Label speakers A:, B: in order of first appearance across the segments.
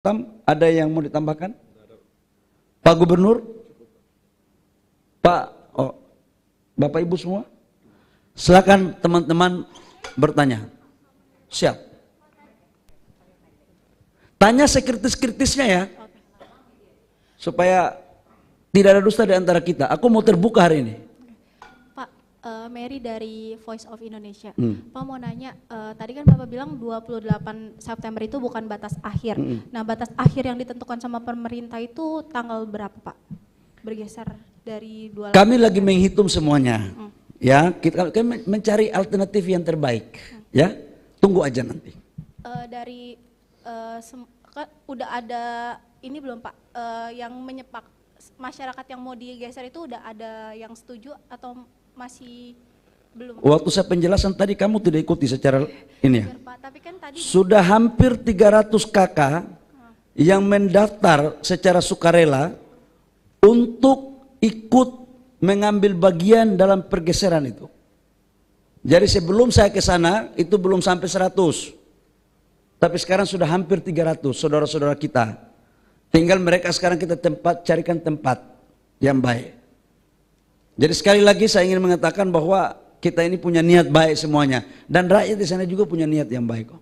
A: Tam, ada yang mau ditambahkan? Pak Gubernur? Pak, oh, Bapak Ibu semua? Silakan teman-teman bertanya. Siap. Tanya sekritis-kritisnya ya. Supaya tidak ada dusta di antara kita. Aku mau terbuka hari ini
B: uh, Mary dari Voice of Indonesia. Hmm. Pak mau nanya, uh, tadi kan Bapak bilang 28 September itu bukan batas akhir. Hmm. Nah, batas akhir yang ditentukan sama pemerintah itu tanggal berapa, Pak? Bergeser dari 28. Kami lagi
A: menghitung semuanya. Hmm. Ya, kita kita mencari alternatif yang terbaik. Hmm. Ya. Tunggu aja nanti. Uh,
B: dari uh, kan udah ada ini belum, Pak? Uh, yang menyepak masyarakat yang mau digeser itu udah ada yang setuju atau masih belum.
A: Waktu saya penjelasan tadi kamu tidak ikuti secara iya, ini ya. Kan sudah hampir 300 kakak ah. yang mendaftar secara sukarela untuk ikut mengambil bagian dalam pergeseran itu. Jadi sebelum saya ke sana itu belum sampai 100. Tapi sekarang sudah hampir 300 saudara-saudara kita. Tinggal mereka sekarang kita tempat carikan tempat yang baik. Jadi sekali lagi saya ingin mengatakan bahwa kita ini punya niat baik semuanya dan rakyat di sana juga punya niat yang baik kok.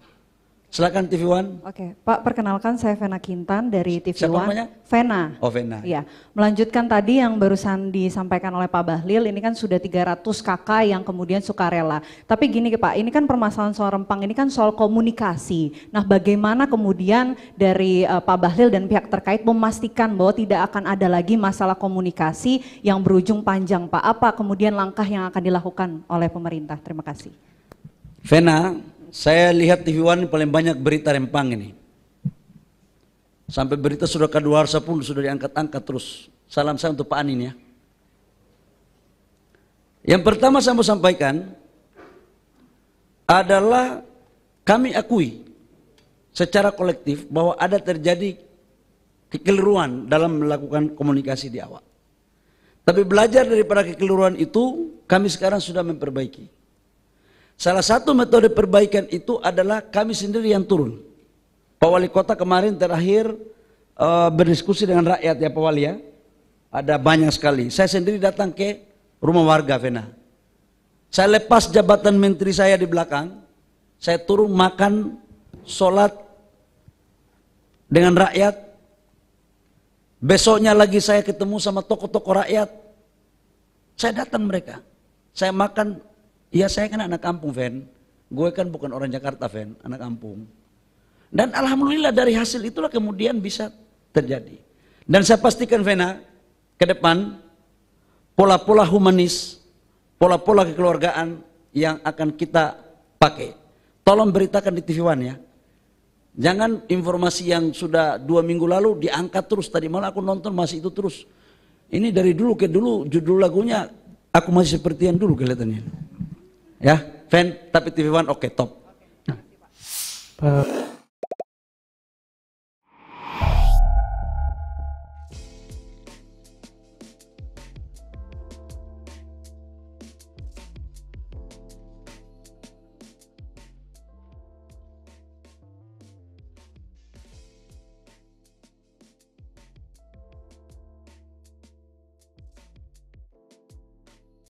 A: Silakan TV One.
C: Oke, Pak perkenalkan saya Vena Kintan dari TV Siapa One. Namanya? Vena.
A: Oh Vena. Iya.
C: melanjutkan tadi yang barusan disampaikan oleh Pak Bahlil, ini kan sudah 300 kakak yang kemudian suka rela. Tapi gini Pak, ini kan permasalahan soal Rempang, ini kan soal komunikasi. Nah bagaimana kemudian dari uh, Pak Bahlil dan pihak terkait memastikan bahwa tidak akan ada lagi masalah komunikasi yang berujung panjang Pak. Apa kemudian langkah yang akan dilakukan oleh pemerintah? Terima kasih.
A: Vena, saya lihat TV One paling banyak berita Rempang ini. Sampai berita sudah kadaluarsa pun sudah diangkat-angkat terus. Salam saya untuk Pak Anin ya. Yang pertama saya mau sampaikan adalah kami akui secara kolektif bahwa ada terjadi kekeliruan dalam melakukan komunikasi di awal. Tapi belajar daripada kekeliruan itu, kami sekarang sudah memperbaiki. Salah satu metode perbaikan itu adalah kami sendiri yang turun. Pak Wali Kota kemarin terakhir uh, berdiskusi dengan rakyat ya Pak Wali ya. Ada banyak sekali. Saya sendiri datang ke rumah warga Vena. Saya lepas jabatan menteri saya di belakang. Saya turun makan, sholat dengan rakyat. Besoknya lagi saya ketemu sama tokoh-tokoh rakyat. Saya datang mereka. Saya makan Iya, saya kan anak kampung, Ven. Gue kan bukan orang Jakarta, Ven. Anak kampung. Dan Alhamdulillah dari hasil itulah kemudian bisa terjadi. Dan saya pastikan, Vena, ke depan pola-pola humanis, pola-pola kekeluargaan yang akan kita pakai. Tolong beritakan di TV One ya. Jangan informasi yang sudah dua minggu lalu diangkat terus. Tadi malah aku nonton masih itu terus. Ini dari dulu ke dulu judul lagunya aku masih seperti yang dulu kelihatannya. Ya, fan tapi TV One oke okay, top. Okay, nah. Pak